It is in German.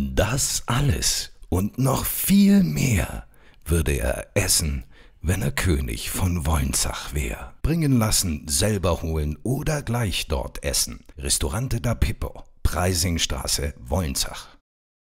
Das alles und noch viel mehr würde er essen, wenn er König von Wolnzach wär. Bringen lassen, selber holen oder gleich dort essen. Restaurante da Pippo, Preisingstraße, Wolnzach.